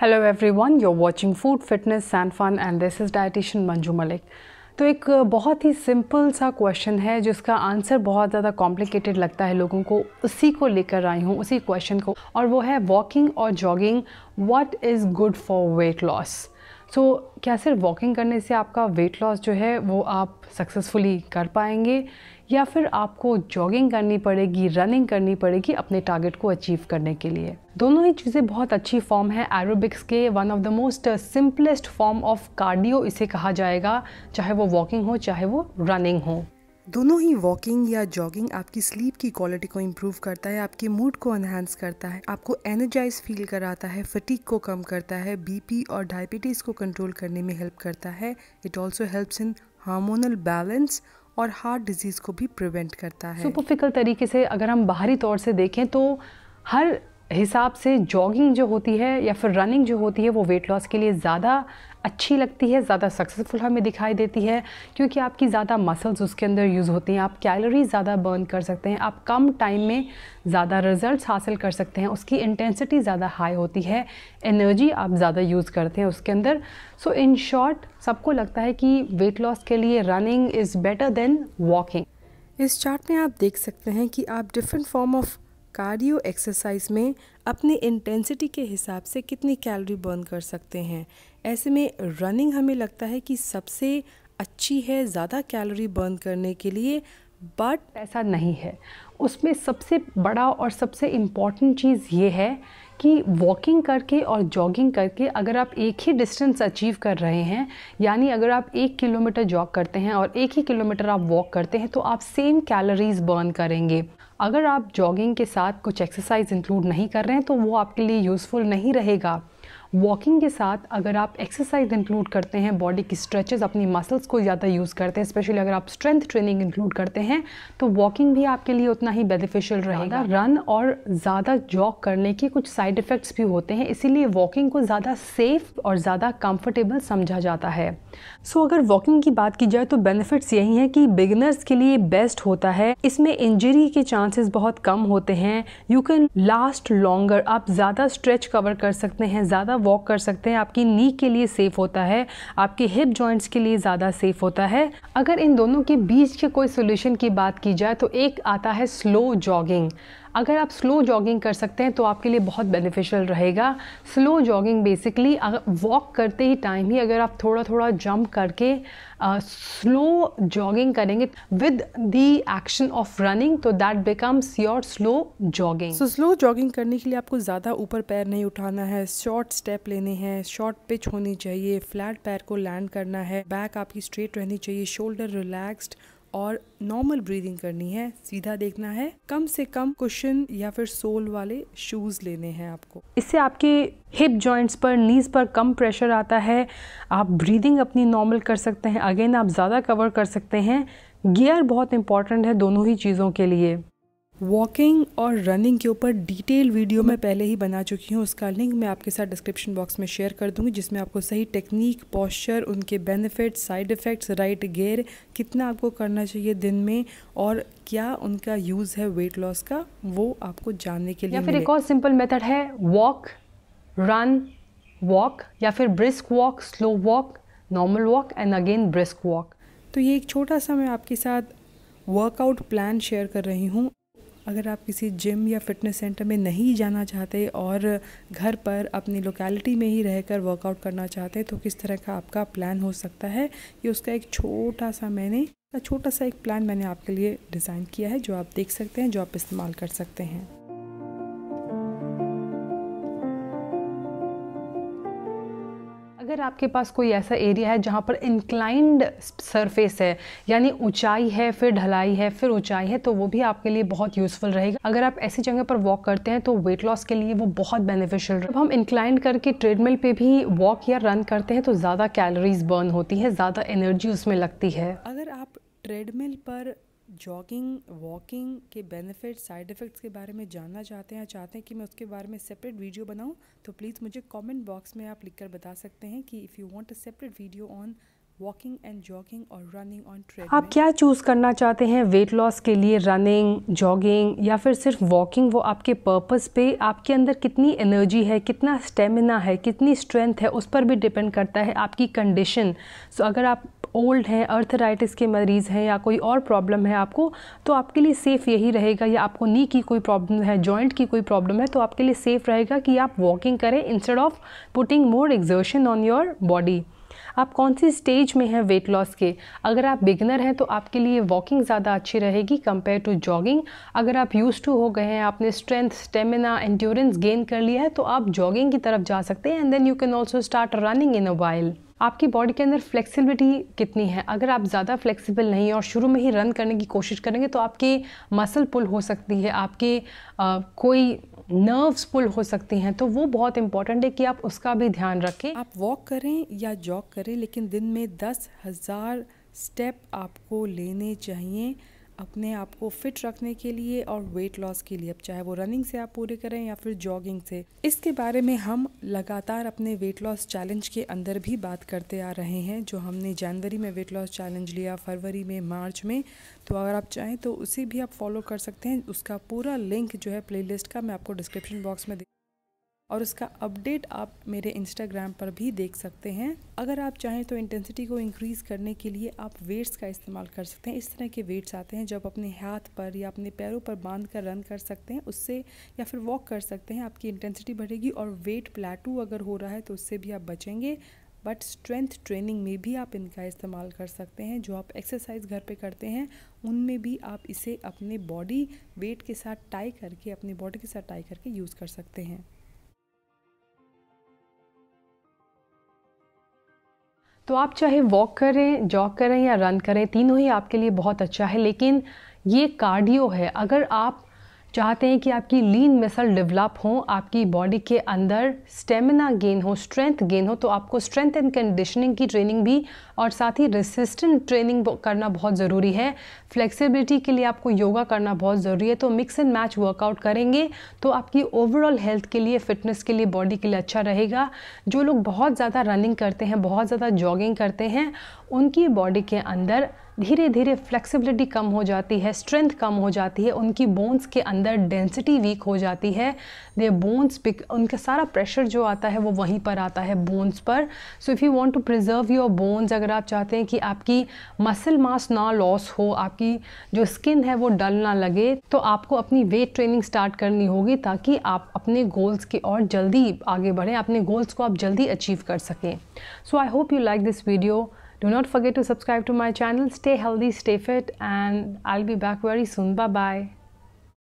Hello everyone you are watching food fitness and fun and this is dietitian Manju Malik तो एक uh, बहुत ही simple सा question है जिसका आंसर बहुत ज़्यादा कॉम्प्लिकेटेड लगता है लोगों को उसी को लेकर आई हूँ उसी क्वेश्चन को और वो है वॉकिंग और jogging what is good for weight loss so क्या सिर्फ वॉकिंग करने से आपका वेट लॉस जो है वो आप सक्सेसफुली कर पाएंगे या फिर आपको जॉगिंग करनी पड़ेगी रनिंग करनी पड़ेगी अपने टारगेट को अचीव करने के लिए दोनों ही चीज़ें बहुत अच्छी फॉर्म है एरोबिक्स के one of the most simplest form of cardio इसे कहा जाएगा चाहे वो वॉकिंग हो चाहे वो रनिंग हो दोनों ही वॉकिंग या जॉगिंग आपकी स्लीप की क्वालिटी को इम्प्रूव करता है आपके मूड को एनहेंस करता है आपको एनर्जाइज फील कराता है फटीक को कम करता है बीपी और डायबिटीज़ को कंट्रोल करने में हेल्प करता है it also helps in hormonal balance और हार्ट डिजीज़ को भी प्रिवेंट करता है सुपरफिकल तरीके से अगर हम बाहरी तौर से देखें तो हर हिसाब से जॉगिंग जो होती है या फिर रनिंग जो होती है वो वेट लॉस के लिए ज़्यादा अच्छी लगती है ज़्यादा सक्सेसफुल हमें दिखाई देती है क्योंकि आपकी ज़्यादा मसल्स उसके अंदर यूज़ होती हैं आप कैलोरीज ज़्यादा बर्न कर सकते हैं आप कम टाइम में ज़्यादा रिजल्ट्स हासिल कर सकते हैं उसकी इंटेंसिटी ज़्यादा हाई होती है एनर्जी आप ज़्यादा यूज़ करते हैं उसके अंदर सो इन शॉर्ट सबको लगता है कि वेट लॉस के लिए running is better than walking इस चार्ट में आप देख सकते हैं कि आप different form of cardio exercise में अपनी इंटेंसिटी के हिसाब से कितनी कैलोरी बर्न कर सकते हैं ऐसे में रनिंग हमें लगता है कि सबसे अच्छी है ज़्यादा कैलोरी बर्न करने के लिए बट ऐसा नहीं है उसमें सबसे बड़ा और सबसे इम्पॉर्टेंट चीज़ ये है कि वॉकिंग करके और जॉगिंग करके अगर आप एक ही डिस्टेंस अचीव कर रहे हैं यानी अगर आप एक किलोमीटर जॉग करते हैं और एक ही किलोमीटर आप वॉक करते हैं तो आप सेम कैलोरीज बर्न करेंगे अगर आप जॉगिंग के साथ कुछ एक्सरसाइज इंक्लूड नहीं कर रहे हैं तो वो आपके लिए यूज़फुल नहीं रहेगा वॉकिंग के साथ अगर आप एक्सरसाइज इंक्लूड करते हैं बॉडी की स्ट्रेचेस अपनी मसल्स को ज़्यादा यूज़ करते हैं स्पेशली अगर आप स्ट्रेंथ ट्रेनिंग इंक्लूड करते हैं तो वॉकिंग भी आपके लिए उतना ही बेनिफिशियल रहेगा रन और ज़्यादा जॉग करने के कुछ साइड इफ़ेक्ट्स भी होते हैं इसीलिए वॉकिंग को ज़्यादा सेफ और ज़्यादा कम्फर्टेबल समझा जाता है सो so, अगर वॉकिंग की बात की जाए तो बेनिफिट्स यही हैं कि बिगिनर्स के लिए बेस्ट होता है इसमें इंजरी के चांसेस बहुत कम होते हैं यू कैन लास्ट लॉन्गर आप ज़्यादा स्ट्रेच कवर कर सकते हैं ज़्यादा वॉक कर सकते हैं आपकी नी के लिए सेफ़ होता है आपके हिप जॉइंट्स के लिए ज़्यादा सेफ़ होता है अगर इन दोनों के बीच के कोई सोल्यूशन की बात की जाए तो एक आता है स्लो जॉगिंग अगर आप स्लो जॉगिंग कर सकते हैं तो आपके लिए बहुत बेनिफिशियल रहेगा स्लो जॉगिंग बेसिकली अगर वॉक करते ही टाइम ही अगर आप थोड़ा थोड़ा जंप करके स्लो जॉगिंग करेंगे with the action of running तो that becomes your slow jogging so slow jogging करने के लिए आपको ज़्यादा ऊपर पैर नहीं उठाना है शॉर्ट स्टेप लेने हैं शॉर्ट पिच होनी चाहिए फ्लैट पैर को लैंड करना है बैक आपकी स्ट्रेट रहनी चाहिए शोल्डर रिलैक्स्ड और नॉर्मल ब्रीदिंग करनी है सीधा देखना है कम से कम कुशन या फिर सोल वाले शूज़ लेने हैं आपको इससे आपके हिप जॉइंट्स पर नीज़ पर कम प्रेशर आता है आप ब्रीदिंग अपनी नॉर्मल कर सकते हैं अगेन आप ज़्यादा कवर कर सकते हैं गियर बहुत इंपॉर्टेंट है दोनों ही चीज़ों के लिए वॉकिंग और रनिंग के ऊपर डिटेल वीडियो मैं पहले ही बना चुकी हूँ उसका लिंक मैं आपके साथ डिस्क्रिप्शन बॉक्स में शेयर कर दूँगी जिसमें आपको सही टेक्निक पॉस्चर उनके benefits side effects right gear कितना आपको करना चाहिए दिन में और क्या उनका यूज़ है वेट लॉस का वो आपको जानने के लिए या फिर एक और सिंपल मेथड है वॉक रन वॉक या फिर brisk walk slow walk normal walk and again brisk walk तो ये एक छोटा सा मैं आपके साथ वर्कआउट प्लान शेयर कर रही हूँ अगर आप किसी जिम या फिटनेस सेंटर में नहीं जाना चाहते और घर पर अपनी लोकेलिटी में ही रहकर वर्कआउट करना चाहते हैं तो किस तरह का आपका प्लान हो सकता है ये उसका एक छोटा सा मैंने छोटा सा एक प्लान मैंने आपके लिए डिज़ाइन किया है जो आप देख सकते हैं जो आप इस्तेमाल कर सकते हैं अगर आपके पास कोई ऐसा एरिया है जहाँ पर इंक्लाइंड सरफेस है यानी ऊंचाई है फिर ढलाई है फिर ऊंचाई है तो वो भी आपके लिए बहुत यूज़फुल रहेगा अगर आप ऐसी जगह पर वॉक करते हैं तो वेट लॉस के लिए वो बहुत बेनिफिशियल जब हम इंक्लाइंड करके ट्रेडमिल पे भी वॉक या रन करते हैं तो ज़्यादा कैलोरीज बर्न होती है ज़्यादा एनर्जी उसमें लगती है अगर आप ट्रेडमिल पर जॉगिंग वॉकिंग के बेनिफिट्स साइड इफ़ेक्ट्स के बारे में जानना चाहते हैं चाहते हैं कि मैं उसके बारे में सेपरेट वीडियो बनाऊं तो प्लीज़ मुझे कमेंट बॉक्स में आप लिखकर बता सकते हैं कि if you want a separate video on walking and jogging और रनिंग ऑन ट्रेड आप क्या चूज़ करना चाहते हैं वेट लॉस के लिए रनिंग जॉगिंग या फिर सिर्फ वॉकिंग वो आपके पर्पस पे आपके अंदर कितनी एनर्जी है कितना स्टेमिना है कितनी स्ट्रेंथ है उस पर भी डिपेंड करता है आपकी कंडीशन सो so, अगर आप ओल्ड हैं अर्थराइटिस के मरीज़ हैं या कोई और प्रॉब्लम है आपको तो आपके लिए सेफ़ यही रहेगा या आपको नी की कोई प्रॉब्लम है जॉइंट की कोई प्रॉब्लम है तो आपके लिए सेफ़ रहेगा कि आप वॉकिंग करें instead of putting more exertion on your body आप कौन सी स्टेज में हैं वेट लॉस के अगर आप बिगनर हैं तो आपके लिए वॉकिंग ज़्यादा अच्छी रहेगी कंपेयर टू जॉगिंग अगर आप यूज टू हो गए हैं आपने स्ट्रेंथ स्टेमिना एंड्योरेंस गेन कर लिया है तो आप जॉगिंग की तरफ जा सकते हैं and then you can also start running in a while आपकी बॉडी के अंदर फ्लेक्सिबिलिटी कितनी है अगर आप ज़्यादा फ्लेक्सिबल नहीं और शुरू में ही रन करने की कोशिश करेंगे तो आपकी मसल पुल हो सकती है आपके आ, कोई नर्व्स पुल हो सकती हैं तो वो बहुत इंपॉर्टेंट है कि आप उसका भी ध्यान रखें आप वॉक करें या जॉग करें लेकिन दिन में दस हज़ार स्टेप आपको लेने चाहिए अपने आप को फिट रखने के लिए और वेट लॉस के लिए अब चाहे वो रनिंग से आप पूरे करें या फिर जॉगिंग से इसके बारे में हम लगातार अपने वेट लॉस चैलेंज के अंदर भी बात करते आ रहे हैं जो हमने जनवरी में वेट लॉस चैलेंज लिया फरवरी में मार्च में तो अगर आप चाहें तो उसे भी आप फॉलो कर सकते हैं उसका पूरा लिंक जो है प्ले का मैं आपको डिस्क्रिप्शन बॉक्स में और उसका अपडेट आप मेरे इंस्टाग्राम पर भी देख सकते हैं अगर आप चाहें तो इंटेंसिटी को इंक्रीज़ करने के लिए आप वेट्स का इस्तेमाल कर सकते हैं इस तरह के वेट्स आते हैं जब आप अपने हाथ पर या अपने पैरों पर बांध कर रन कर सकते हैं उससे या फिर वॉक कर सकते हैं आपकी इंटेंसिटी बढ़ेगी और वेट प्लेटू अगर हो रहा है तो उससे भी आप बचेंगे बट स्ट्रेंथ ट्रेनिंग में भी आप इनका इस्तेमाल कर सकते हैं जो आप एक्सरसाइज घर पे करते हैं उनमें भी आप इसे अपने बॉडी वेट के साथ टाई करके अपनी बॉडी के साथ टाई करके यूज़ कर सकते हैं तो आप चाहे वॉक करें जॉग करें या रन करें तीनों ही आपके लिए बहुत अच्छा है लेकिन ये कार्डियो है अगर आप चाहते हैं कि आपकी लीन मसल डेवलप हो आपकी बॉडी के अंदर स्टेमिना गेन हो स्ट्रेंथ गेन हो तो आपको स्ट्रेंथ एंड कंडीशनिंग की ट्रेनिंग भी और साथ ही रेसिस्टेंट ट्रेनिंग करना बहुत ज़रूरी है फ्लेक्सिबिलिटी के लिए आपको योगा करना बहुत ज़रूरी है तो मिक्स एंड मैच वर्कआउट करेंगे तो आपकी ओवरऑल हेल्थ के लिए फिटनेस के लिए बॉडी के लिए अच्छा रहेगा जो लोग बहुत ज़्यादा रनिंग करते हैं बहुत ज़्यादा जॉगिंग करते हैं उनकी बॉडी के अंदर धीरे धीरे फ्लेक्सिबिलिटी कम हो जाती है स्ट्रेंथ कम हो जाती है उनकी बोन्स के अंदर डेंसिटी वीक हो जाती है दे बोन्स पिक उनका सारा प्रेशर जो आता है वो वहीं पर आता है बोन्स पर so if you want to preserve your bones अगर आप चाहते हैं कि आपकी मसल मास ना लॉस हो आपकी जो स्किन है वो डल ना लगे तो आपको अपनी वेट ट्रेनिंग स्टार्ट करनी होगी ताकि आप अपने गोल्स की और जल्दी आगे बढ़ें अपने गोल्स को आप जल्दी अचीव कर सकें so I hope you like this video Do not forget to subscribe to my channel. Stay healthy, stay fit, and I'll be back very soon. Bye bye.